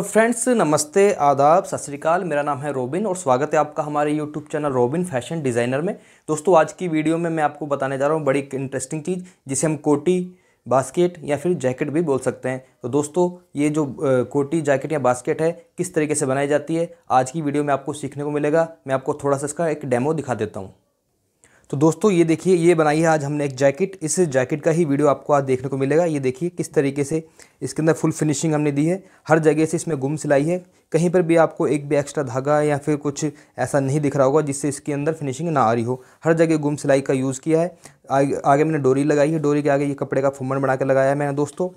तो फ्रेंड्स नमस्ते आदाब सत श्रीकाल मेरा नाम है रोबिन और स्वागत है आपका हमारे YouTube channel Robin fashion designer में दोस्तों आज की वीडियो में मैं आपको बताने जा रहा हूँ बड़ी इंटरेस्टिंग चीज़ जिसे हम कोटी बास्केट या फिर जैकेट भी बोल सकते हैं तो दोस्तों ये जो कोटी जैकेट या बास्केट है किस तरीके से बनाई जाती है आज की वीडियो में आपको सीखने को मिलेगा मैं आपको थोड़ा सा इसका एक डेमो दिखा देता हूँ तो दोस्तों ये देखिए ये बनाई है आज हमने एक जैकेट इस जैकेट का ही वीडियो आपको आज देखने को मिलेगा ये देखिए किस तरीके से इसके अंदर फुल फिनिशिंग हमने दी है हर जगह से इसमें गुम सिलाई है कहीं पर भी आपको एक भी एक्स्ट्रा धागा या फिर कुछ ऐसा नहीं दिख रहा होगा जिससे इसके अंदर फिनिशिंग ना आ रही हो हर जगह गुम सिलाई का यूज़ किया है आगे, आगे मैंने डोरी लगाई है डोरी के आगे ये कपड़े का फुमन बना के लगाया है मैंने दोस्तों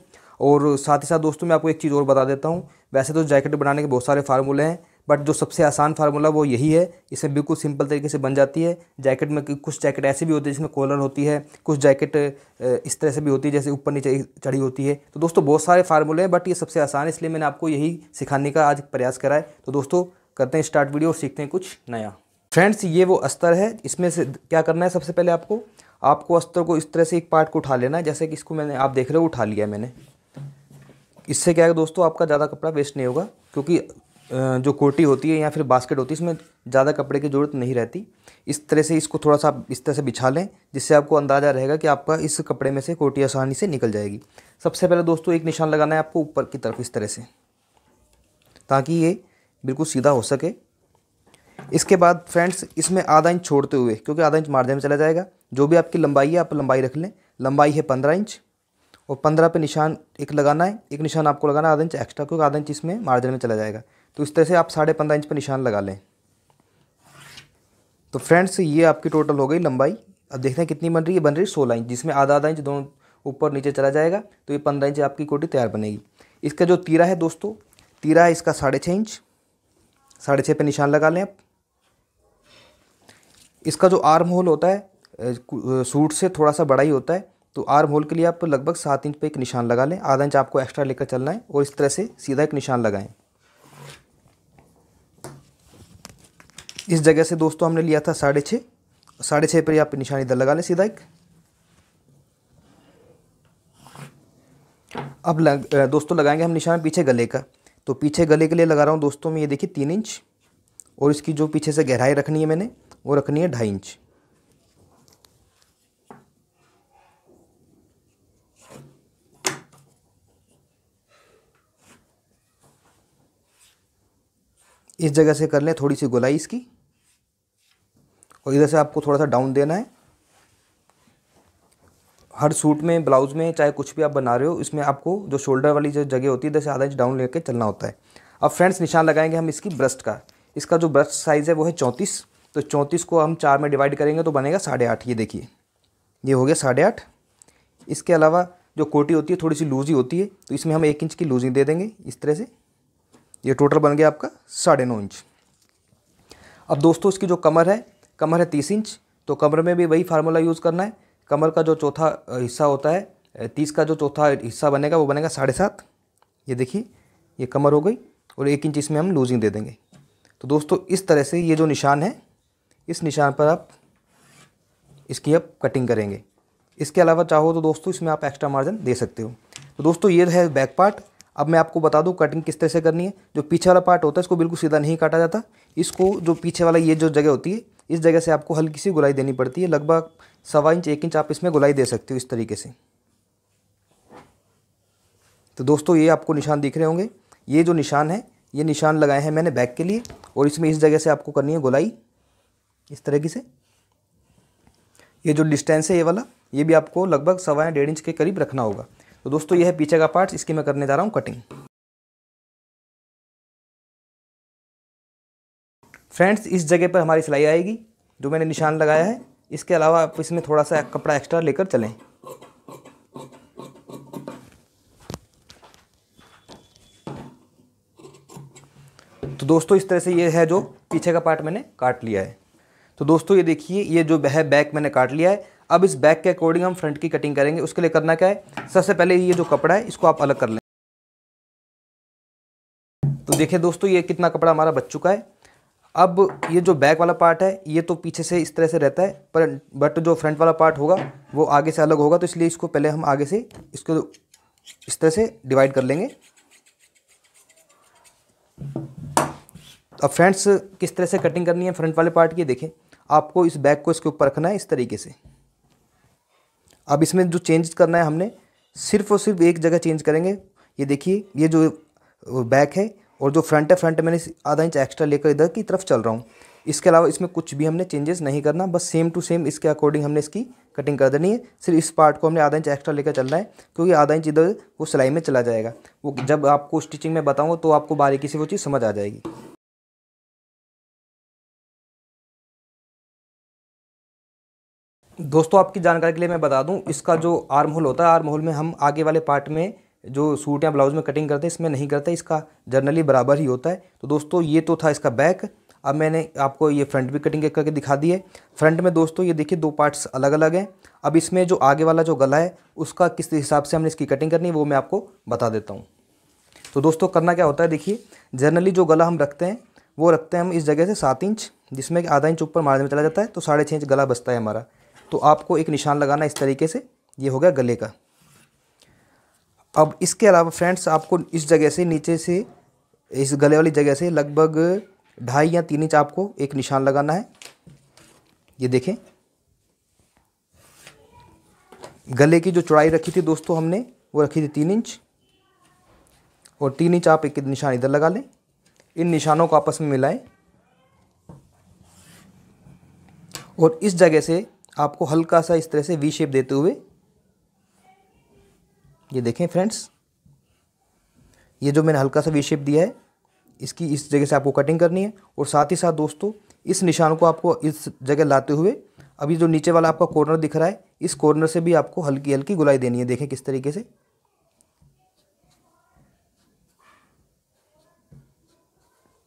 और साथ ही साथ दोस्तों मैं आपको एक चीज़ और बता देता हूँ वैसे तो जैकेट बनाने के बहुत सारे फार्मूले हैं बट जो सबसे आसान फार्मूला वो यही है इसमें बिल्कुल सिंपल तरीके से बन जाती है जैकेट में कुछ जैकेट ऐसे भी होते हैं जिसमें कॉलर होती है कुछ जैकेट इस तरह से भी होती है जैसे ऊपर नीचे चढ़ी होती है तो दोस्तों बहुत सारे फार्मूले हैं बट ये सबसे आसान है इसलिए मैंने आपको यही सिखाने का आज प्रयास करा है तो दोस्तों करते हैं स्टार्ट वीडियो और सीखते हैं कुछ नया फ्रेंड्स ये वो अस्तर है इसमें से क्या करना है सबसे पहले आपको आपको अस्तर को इस तरह से एक पार्ट को उठा लेना है जैसे कि इसको मैंने आप देख रहे हो उठा लिया मैंने इससे क्या है दोस्तों आपका ज़्यादा कपड़ा वेस्ट नहीं होगा क्योंकि जो कोटी होती है या फिर बास्केट होती है इसमें ज़्यादा कपड़े की ज़रूरत नहीं रहती इस तरह से इसको थोड़ा सा आप इस तरह से बिछा लें जिससे आपको अंदाज़ा रहेगा कि आपका इस कपड़े में से कोटी आसानी से निकल जाएगी सबसे पहले दोस्तों एक निशान लगाना है आपको ऊपर की तरफ इस तरह से ताकि ये बिल्कुल सीधा हो सके इसके बाद फ्रेंड्स इसमें आधा इंच छोड़ते हुए क्योंकि आधा इंच मार्जिन में चला जाएगा जो भी आपकी लंबाई है आप लंबाई रख लें लंबाई है पंद्रह इंच और पंद्रह पे निशान एक लगाना है एक निशान आपको लगाना है आधा इंच एक्स्ट्रा क्योंकि आधा इंच इसमें मार्जिन में चला जाएगा तो इस तरह से आप साढ़े पंद्रह इंच पर निशान लगा लें तो फ्रेंड्स ये आपकी टोटल हो गई लंबाई अब देखते हैं कितनी बन रही है बन रही है सोलह इंच जिसमें आधा आधा इंच दोनों ऊपर नीचे चला जाएगा तो ये पंद्रह इंच आपकी कोटी तैयार बनेगी इसका जो तीरा है दोस्तों तीरा है इसका साढ़े छः इंच साढ़े छः पर निशान लगा लें आप इसका जो आर्म होल होता है सूट से थोड़ा सा बड़ा ही होता है तो आर्म होल के लिए आप लगभग सात इंच पे एक निशान लगा लें आधा इंच आपको एक्स्ट्रा लेकर चलना है और इस तरह से सीधा एक निशान लगाएं इस जगह से दोस्तों हमने लिया था साढ़े छः साढ़े छः पर आप निशानी दर लगा लें सीधा एक अब लग, दोस्तों लगाएंगे हम निशान पीछे गले का तो पीछे गले के लिए लगा रहा हूँ दोस्तों मैं ये देखिए तीन इंच और इसकी जो पीछे से गहराई रखनी है मैंने वो रखनी है ढाई इंच इस जगह से कर लें थोड़ी सी गोलाई इसकी और इधर से आपको थोड़ा सा डाउन देना है हर सूट में ब्लाउज में चाहे कुछ भी आप बना रहे हो इसमें आपको जो शोल्डर वाली जो जगह होती है इधर से आधा इंच डाउन लेके चलना होता है अब फ्रेंड्स निशान लगाएंगे हम इसकी ब्रस्ट का इसका जो ब्रस्ट साइज़ है वो है चौंतीस तो चौंतीस को हम चार में डिवाइड करेंगे तो बनेगा साढ़े आठ ये देखिए ये हो गया साढ़े आठ इसके अलावा जो कोटी होती है थोड़ी सी लूज ही होती है तो इसमें हम एक इंच की लूजिंग दे देंगे इस तरह से ये टोटल बन गया आपका साढ़े नौ इंच अब दोस्तों इसकी जो कमर है कमर है तीस इंच तो कमर में भी वही फार्मूला यूज़ करना है कमर का जो चौथा हिस्सा होता है तीस का जो चौथा हिस्सा बनेगा वो बनेगा साढ़े सात ये देखिए ये कमर हो गई और एक इंच इसमें हम लूजिंग दे देंगे तो दोस्तों इस तरह से ये जो निशान है इस निशान पर आप इसकी आप कटिंग करेंगे इसके अलावा चाहो तो दोस्तों इसमें आप एक्स्ट्रा मार्जिन दे सकते हो तो दोस्तों ये है बैक पार्ट अब मैं आपको बता दूं कटिंग किस तरह से करनी है जो पीछे वाला पार्ट होता है इसको बिल्कुल सीधा नहीं काटा जाता इसको जो पीछे वाला ये जो जगह होती है इस जगह से आपको हल्की सी गुलाई देनी पड़ती है लगभग सवा इंच एक इंच आप इसमें गुलाई दे सकते हो इस तरीके से तो दोस्तों ये आपको निशान दिख रहे होंगे ये जो निशान है ये निशान लगाए हैं मैंने बैक के लिए और इसमें इस जगह से आपको करनी है गुलाई इस तरीके से ये जो डिस्टेंस है ये वाला ये भी आपको लगभग सवा या डेढ़ इंच के करीब रखना होगा तो दोस्तों ये है पीछे का पार्ट इसकी मैं करने जा रहा हूँ कटिंग फ्रेंड्स इस जगह पर हमारी सिलाई आएगी जो मैंने निशान लगाया है इसके अलावा आप इसमें थोड़ा सा कपड़ा एक्स्ट्रा लेकर चलें तो दोस्तों इस तरह से ये है जो पीछे का पार्ट मैंने काट लिया है तो दोस्तों ये देखिए ये जो है बैक मैंने काट लिया है अब इस बैक के अकॉर्डिंग हम फ्रंट की कटिंग करेंगे उसके लिए करना क्या है सबसे पहले ये जो कपड़ा है इसको आप अलग कर लें तो देखिए दोस्तों ये कितना कपड़ा हमारा बच चुका है अब ये जो बैक वाला पार्ट है ये तो पीछे से इस तरह से रहता है पर बट जो फ्रंट वाला पार्ट होगा वो आगे से अलग होगा तो इसलिए इसको पहले हम आगे से इसको इस तरह से डिवाइड कर लेंगे अब फ्रेंड्स किस तरह से कटिंग करनी है फ्रंट वाले पार्ट की देखें आपको इस बैग को इसके ऊपर रखना है इस तरीके से अब इसमें जो चेंज करना है हमने सिर्फ और सिर्फ एक जगह चेंज करेंगे ये देखिए ये जो बैक है और जो फ्रंट है फ्रंट मैंने आधा इंच एक्स्ट्रा लेकर इधर की तरफ चल रहा हूँ इसके अलावा इसमें कुछ भी हमने चेंजेस नहीं करना बस सेम टू सेम इसके अकॉर्डिंग हमने इसकी कटिंग कर देनी है सिर्फ इस पार्ट को हमने आधा इंच एक्स्ट्रा लेकर चलना है क्योंकि आधा इंच इधर वो सिलाई में चला जाएगा वो जब आपको स्टिचिंग में बताऊँगा तो आपको बारीकी से वो चीज़ समझ आ जाएगी दोस्तों आपकी जानकारी के लिए मैं बता दूं इसका जो आर्म होल होता है आर्म होल में हम आगे वाले पार्ट में जो सूट या ब्लाउज़ में कटिंग करते हैं इसमें नहीं करते इसका जनरली बराबर ही होता है तो दोस्तों ये तो था इसका बैक अब मैंने आपको ये फ्रंट भी कटिंग करके दिखा दी है फ्रंट में दोस्तों ये देखिए दो पार्ट्स अलग अलग हैं अब इसमें जो आगे वाला जो गला है उसका किस हिसाब से हमने इसकी कटिंग करनी है वो मैं आपको बता देता हूँ तो दोस्तों करना क्या होता है देखिए जनरली जो गला हम रखते हैं वो रखते हैं हम इस जगह से सात इंच जिसमें कि आधा इंच ऊपर मार्जिन में चला जाता है तो साढ़े छः इंच गला बचता है हमारा तो आपको एक निशान लगाना इस तरीके से ये हो गया गले का अब इसके अलावा फ्रेंड्स आपको इस जगह से नीचे से इस गले वाली जगह से लगभग ढाई या तीन इंच आपको एक निशान लगाना है ये देखें गले की जो चौड़ाई रखी थी दोस्तों हमने वो रखी थी तीन इंच और तीन इंच आप एक निशान इधर लगा लें इन निशानों को आपस में मिलाएं और इस जगह से आपको हल्का सा इस तरह से वी शेप देते हुए ये देखें फ्रेंड्स ये जो मैंने हल्का सा वी शेप दिया है इसकी इस जगह से आपको कटिंग करनी है और साथ ही साथ दोस्तों इस निशान को आपको इस जगह लाते हुए अभी जो नीचे वाला आपका कॉर्नर दिख रहा है इस कॉर्नर से भी आपको हल्की हल्की गुलाई देनी है देखें किस तरीके से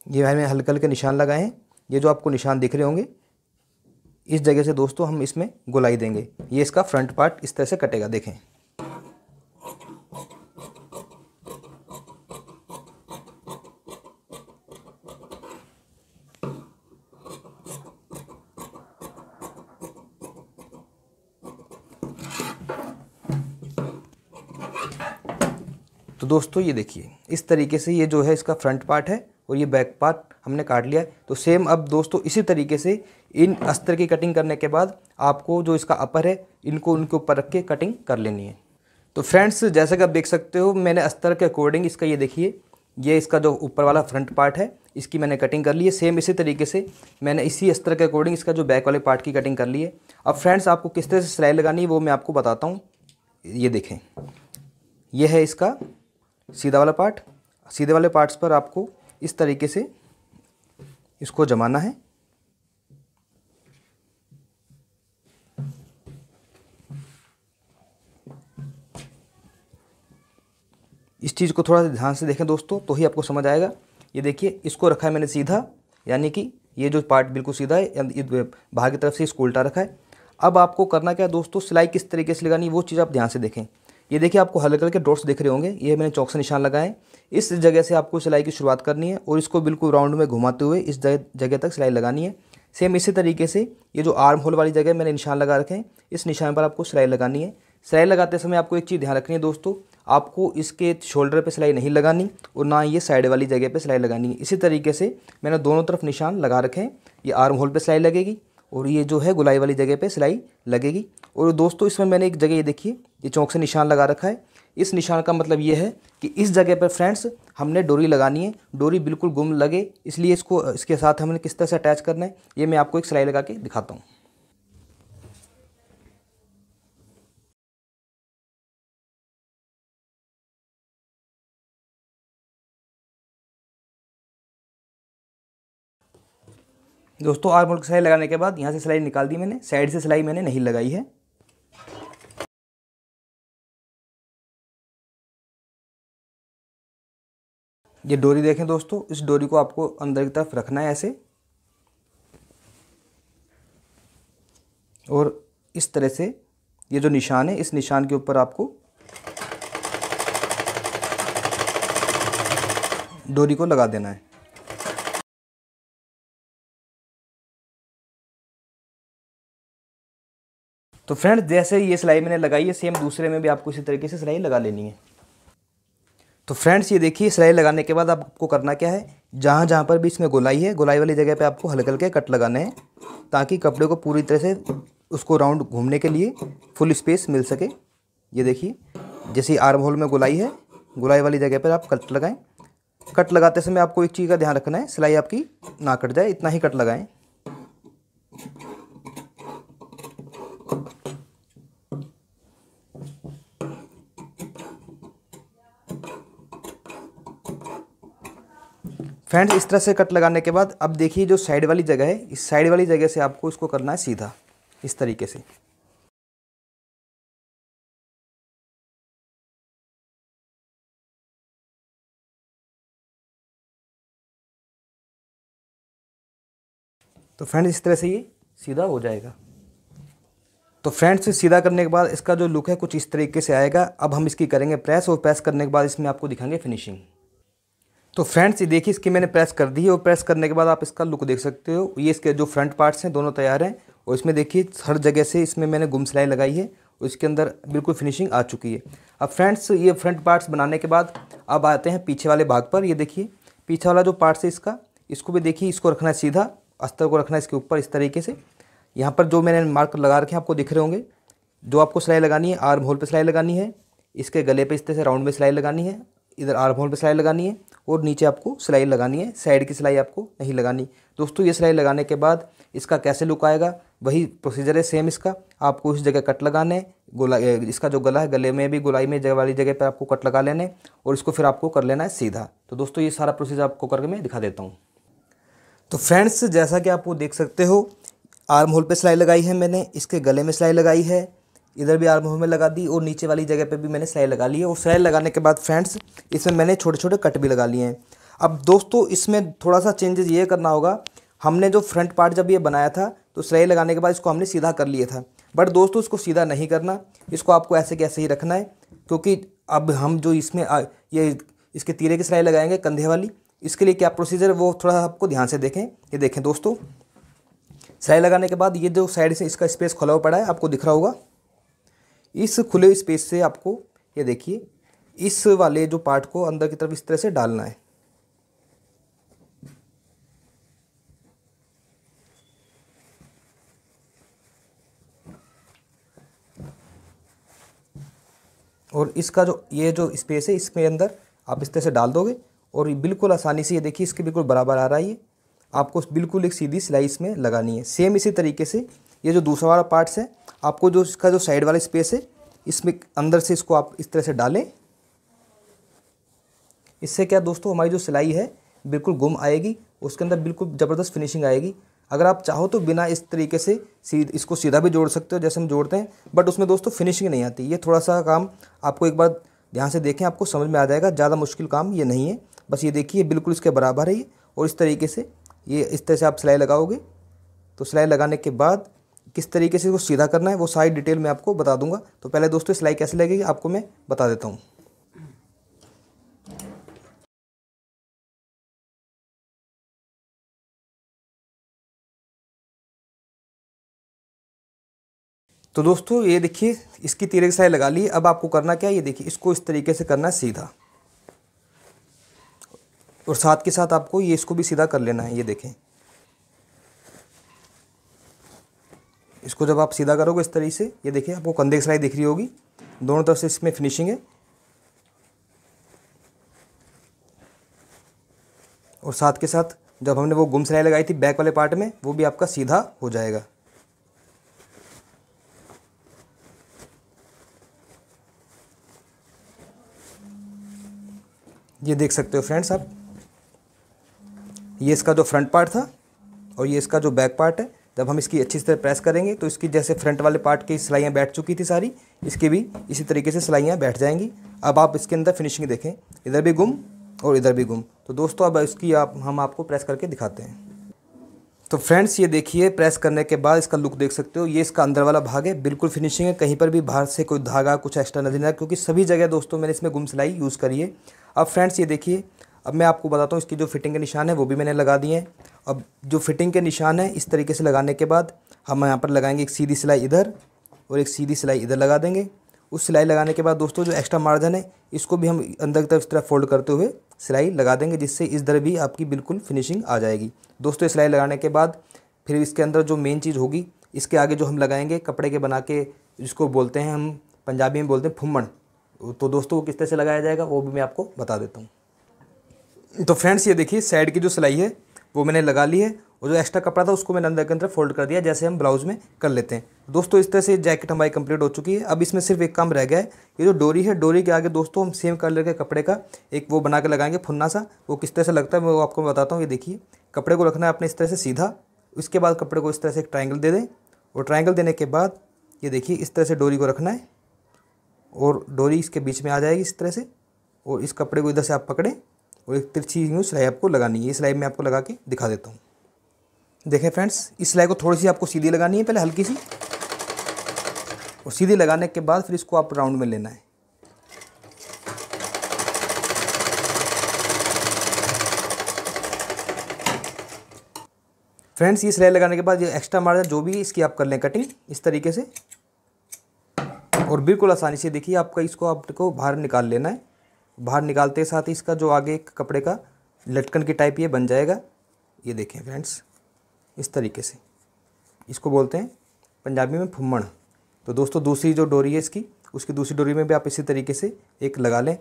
ये भाई मैंने हल्के हल्के निशान लगाए हैं ये जो आपको निशान दिख रहे होंगे इस जगह से दोस्तों हम इसमें गुलाई देंगे ये इसका फ्रंट पार्ट इस तरह से कटेगा देखें तो दोस्तों ये देखिए इस तरीके से ये जो है इसका फ्रंट पार्ट है और ये बैक पार्ट हमने काट लिया है तो सेम अब दोस्तों इसी तरीके से इन अस्तर की कटिंग करने के बाद आपको जो इसका अपर है इनको उनके ऊपर रख के कटिंग कर लेनी है तो फ्रेंड्स जैसा कि आप देख सकते हो मैंने अस्तर के अकॉर्डिंग इसका ये देखिए ये इसका जो ऊपर वाला फ्रंट पार्ट है इसकी मैंने कटिंग कर ली है सेम इसी तरीके से मैंने इसी अस्तर के अकॉर्डिंग इसका जो बैक वाले पार्ट की कटिंग कर ली है अब फ्रेंड्स आपको किस तरह से सिलाई लगानी है वो मैं आपको बताता हूँ ये देखें यह है इसका सीधा वाला पार्ट सीधे वाले पार्ट्स पर आपको इस तरीके से इसको जमाना है इस चीज़ को थोड़ा ध्यान से देखें दोस्तों तो ही आपको समझ आएगा ये देखिए इसको रखा है मैंने सीधा यानी कि ये जो पार्ट बिल्कुल सीधा है बाहर की तरफ से इसको उल्टा रखा है अब आपको करना क्या है दोस्तों सिलाई किस तरीके से लगानी वो चीज़ आप ध्यान से देखें ये देखिए आपको हल्के हल्के डॉट्स दिख रहे होंगे ये मैंने चौक से निशान लगाए इस जगह से आपको सिलाई की शुरुआत करनी है और इसको बिल्कुल राउंड में घुमाते हुए इस जगह तक सिलाई लगानी है सेम इसी तरीके से ये जो आर्म होल वाली जगह मैंने निशान लगा रखे हैं इस निशान पर आपको सिलाई लगानी है सिलाई लगाते समय आपको एक चीज़ ध्यान रखनी है दोस्तों आपको इसके शोल्डर पे सिलाई नहीं लगानी और ना ये साइड वाली जगह पे सिलाई लगानी है इसी तरीके से मैंने दोनों तरफ निशान लगा रखे हैं ये आर्म होल पे सिलाई लगेगी और ये जो है गुलाई वाली जगह पे सिलाई लगेगी और दोस्तों इसमें मैंने एक जगह ये देखिए ये चौक से निशान लगा रखा है इस निशान का मतलब ये है कि इस जगह पर फ्रेंड्स हमने डोरी लगानी है डोरी बिल्कुल गुम लगे इसलिए इसको इसके साथ हमने किस तरह से अटैच करना है ये मैं आपको एक सिलाई लगा के दिखाता हूँ दोस्तों आर्मोल की सिलाई लगाने के बाद यहाँ से सिलाई निकाल दी मैंने साइड से सिलाई मैंने नहीं लगाई है ये डोरी देखें दोस्तों इस डोरी को आपको अंदर की तरफ रखना है ऐसे और इस तरह से ये जो निशान है इस निशान के ऊपर आपको डोरी को लगा देना है तो फ्रेंड्स जैसे ये सिलाई मैंने लगाई है सेम दूसरे में भी आपको इसी तरीके से सिलाई लगा लेनी है तो फ्रेंड्स ये देखिए सिलाई लगाने के बाद आपको करना क्या है जहाँ जहाँ पर भी इसमें गोलाई है गोलाई वाली जगह पे आपको हल्के हल्के कट लगाने हैं ताकि कपड़े को पूरी तरह से उसको राउंड घूमने के लिए फुल स्पेस मिल सके ये देखिए जैसे आर्म होल में गोलाई है गोलाई वाली जगह पर आप कट लगाएँ कट लगाते समय आपको एक चीज़ का ध्यान रखना है सिलाई आपकी ना कट जाए इतना ही कट लगाएँ फ्रेंड्स इस तरह से कट लगाने के बाद अब देखिए जो साइड वाली जगह है इस साइड वाली जगह से आपको इसको करना है सीधा इस तरीके से तो फ्रेंड्स इस तरह से ये सीधा हो जाएगा तो फ्रेंड्स सीधा करने के बाद इसका जो लुक है कुछ इस तरीके से आएगा अब हम इसकी करेंगे प्रेस और प्रेस करने के बाद इसमें आपको दिखाएंगे फिनिशिंग तो फ्रेंड्स ये देखिए इसकी मैंने प्रेस कर दी है और प्रेस करने के बाद आप इसका लुक देख सकते हो ये इसके जो फ्रंट पार्ट्स हैं दोनों तैयार हैं और इसमें देखिए हर जगह से इसमें मैंने गुम सिलाई लगाई है और इसके अंदर बिल्कुल फिनिशिंग आ चुकी है अब फ्रेंड्स ये फ्रंट पार्ट्स बनाने के बाद अब आते हैं पीछे वाले भाग पर ये देखिए पीछे वाला जो पार्ट्स है इसका इसको भी देखिए इसको रखना है सीधा अस्तर को रखना है इसके ऊपर इस तरीके से यहाँ पर जो मैंने मार्क लगा रखे हैं आपको दिख रहे होंगे जो आपको सिलाई लगानी है आर्म होल पर सिलाई लगानी है इसके गले पर इस तरह से राउंड में सिलाई लगानी है इधर आर्म होल पर सिलाई लगानी है और नीचे आपको सिलाई लगानी है साइड की सिलाई आपको नहीं लगानी दोस्तों ये सिलाई लगाने के बाद इसका कैसे लुक आएगा वही प्रोसीजर है सेम इसका आपको इस जगह कट लगाना है गोला इसका जो गला है गले में भी गोलाई में जगह वाली जगह पर आपको कट लगा लेने और इसको फिर आपको कर लेना है सीधा तो दोस्तों ये सारा प्रोसीजर आपको करके मैं दिखा देता हूँ तो फ्रेंड्स जैसा कि आप वो देख सकते हो आर्म होल पर सिलाई लगाई है मैंने इसके गले में सिलाई लगाई है इधर भी आर्म होल में लगा दी और नीचे वाली जगह पे भी मैंने सिलाई लगा ली है और सिलाई लगाने के बाद फ्रेंड्स इसमें मैंने छोटे छोटे कट भी लगा लिए हैं अब दोस्तों इसमें थोड़ा सा चेंजेस ये करना होगा हमने जो फ्रंट पार्ट जब ये बनाया था तो सिलाई लगाने के बाद इसको हमने सीधा कर लिया था बट दोस्तों इसको सीधा नहीं करना इसको आपको ऐसे कैसे ही रखना है क्योंकि अब हम जो इसमें ये इसके तीरे की सिलाई लगाएंगे कंधे वाली इसके लिए क्या प्रोसीजर वो थोड़ा आपको ध्यान से देखें ये देखें दोस्तों सिलाई लगाने के बाद ये जो साइड से इसका स्पेस खुला हुआ पड़ा है आपको दिख रहा होगा इस खुले स्पेस से आपको ये देखिए इस वाले जो पार्ट को अंदर की तरफ इस तरह से डालना है और इसका जो ये जो स्पेस है इसमें अंदर आप इस तरह से डाल दोगे और बिल्कुल आसानी से ये देखिए इसके बिल्कुल बराबर आ रहा है ये आपको बिल्कुल एक सीधी सिलाई इसमें लगानी है सेम इसी तरीके से ये जो दूसरा वाला पार्ट्स है आपको जो इसका जो साइड वाला स्पेस है इसमें अंदर से इसको आप इस तरह से डालें इससे क्या दोस्तों हमारी जो सिलाई है बिल्कुल गुम आएगी उसके अंदर बिल्कुल ज़बरदस्त फिनिशिंग आएगी अगर आप चाहो तो बिना इस तरीके से सीध इसको सीधा भी जोड़ सकते हो जैसे हम जोड़ते हैं बट उसमें दोस्तों फिनिशिंग नहीं आती ये थोड़ा सा काम आपको एक बार ध्यान से देखें आपको समझ में आ जाएगा ज़्यादा मुश्किल काम ये नहीं है बस ये देखिए बिल्कुल इसके बराबर है ये और इस तरीके से ये इस तरह से आप सिलाई लगाओगे तो सिलाई लगाने के बाद किस तरीके से इसको सीधा करना है वो सारी डिटेल मैं आपको बता दूंगा तो पहले दोस्तों सिलाई कैसे लगेगी आपको मैं बता देता हूँ तो दोस्तों ये देखिए इसकी तीरे की सिलाई लगा ली अब आपको करना क्या है ये देखिए इसको इस तरीके से करना है सीधा और साथ के साथ आपको ये इसको भी सीधा कर लेना है ये देखें इसको जब आप सीधा करोगे इस तरीके से ये देखिए आपको कंधे की सिलाई दिख रही होगी दोनों तरफ से इसमें फिनिशिंग है और साथ के साथ जब हमने वो गुम सिलाई लगाई थी बैक वाले पार्ट में वो भी आपका सीधा हो जाएगा ये देख सकते हो फ्रेंड्स आप ये इसका जो फ्रंट पार्ट था और ये इसका जो बैक पार्ट है जब हम इसकी अच्छी तरह प्रेस करेंगे तो इसकी जैसे फ्रंट वाले पार्ट की सिलाइयाँ बैठ चुकी थी सारी इसकी भी इसी तरीके से सिलाइयाँ बैठ जाएंगी अब आप इसके अंदर फिनिशिंग देखें इधर भी गुम और इधर भी गुम तो दोस्तों अब इसकी आप हम आपको प्रेस करके दिखाते हैं तो फ्रेंड्स ये देखिए प्रेस करने के बाद इसका लुक देख सकते हो ये इसका अंदर वाला भाग है बिल्कुल फिनिशिंग है कहीं पर भी बाहर से कोई धागा कुछ एक्स्ट्रा नजर ना क्योंकि सभी जगह दोस्तों मैंने इसमें गुम सिलाई यूज़ करी है अब फ्रेंड्स ये देखिए अब मैं आपको बताता हूँ इसकी जो फिटिंग के निशान है वो भी मैंने लगा दिए हैं अब जो फिटिंग के निशान है इस तरीके से लगाने के बाद हम यहाँ पर लगाएंगे एक सीधी सिलाई इधर और एक सीधी सिलाई इधर लगा देंगे उस सिलाई लगाने के बाद दोस्तों जो एक्स्ट्रा मार्जन है इसको भी हम अंदर की तरफ इस तरह फोल्ड करते हुए सिलाई लगा देंगे जिससे इस दर भी आपकी बिल्कुल फिनिशिंग आ जाएगी दोस्तों सिलाई लगाने के बाद फिर इसके अंदर जो मेन चीज़ होगी इसके आगे जो हम लगाएंगे कपड़े के बना के जिसको बोलते हैं हम पंजाबी में बोलते हैं फुमण तो दोस्तों वो किस तरह से लगाया जाएगा वो भी मैं आपको बता देता हूँ तो फ्रेंड्स ये देखिए साइड की जो सिलाई है वो मैंने लगा ली है और जो एक्स्ट्रा कपड़ा था उसको मैंने अंदर के अंदर फोल्ड कर दिया जैसे हम ब्लाउज़ में कर लेते हैं तो दोस्तों इस तरह से जैकेट हमारी कंप्लीट हो चुकी है अब इसमें सिर्फ एक काम रह गया है ये जो डोरी है डोरी के आगे दोस्तों हम सेम कलर के कपड़े का एक वो बना के लगाएंगे फुन्ना सा वो किस तरह से लगता है मैं वो आपको बताता हूँ ये देखिए कपड़े को रखना है आपने इस तरह से सीधा उसके बाद कपड़े को इस तरह से एक ट्राइंगल दे दें और ट्राइंगल देने के बाद ये देखिए इस तरह से डोरी को रखना है और डोरी इसके बीच में आ जाएगी इस तरह से और इस कपड़े को इधर से आप पकड़ें और एक तिरछी सिलाई आपको लगानी है ये सिलाई मैं आपको लगा के दिखा देता हूँ देखें फ्रेंड्स इस सिलाई को थोड़ी सी आपको सीधी लगानी है पहले हल्की सी और सीधी लगाने के बाद फिर इसको आप राउंड में लेना है फ्रेंड्स ये सिलाई लगाने के बाद ये एक्स्ट्रा मार्जिन जो भी इसकी आप कर लें कटिंग इस तरीके से और बिल्कुल आसानी से देखिए आपका इसको आपको बाहर निकाल लेना है बाहर निकालते साथ ही इसका जो आगे एक कपड़े का लटकन की टाइप ये बन जाएगा ये देखें फ्रेंड्स इस तरीके से इसको बोलते हैं पंजाबी में फुम्मण तो दोस्तों दूसरी जो डोरी है इसकी उसकी दूसरी डोरी में भी आप इसी तरीके से एक लगा लें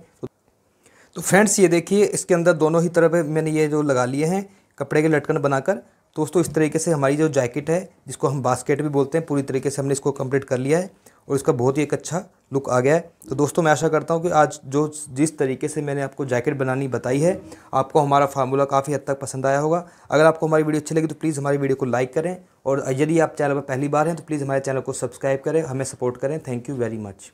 तो फ्रेंड्स ये देखिए इसके अंदर दोनों ही तरफ मैंने ये जो लगा लिए हैं कपड़े के लटकन बनाकर दोस्तों इस तरीके से हमारी जो जैकेट है जिसको हम बास्केट भी बोलते हैं पूरी तरीके से हमने इसको कंप्लीट कर लिया है और इसका बहुत ही एक अच्छा लुक आ गया है तो दोस्तों मैं आशा करता हूँ कि आज जो जिस तरीके से मैंने आपको जैकेट बनानी बताई है आपको हमारा फार्मूला काफ़ी हद तक पसंद आया होगा अगर आपको हमारी वीडियो अच्छी लगी तो प्लीज़ हमारी वीडियो को लाइक करें और यदि आप चैनल पर पहली बार हैं तो प्लीज़ हमारे चैनल को सब्सक्राइब करें हमें सपोर्ट करें थैंक यू वेरी मच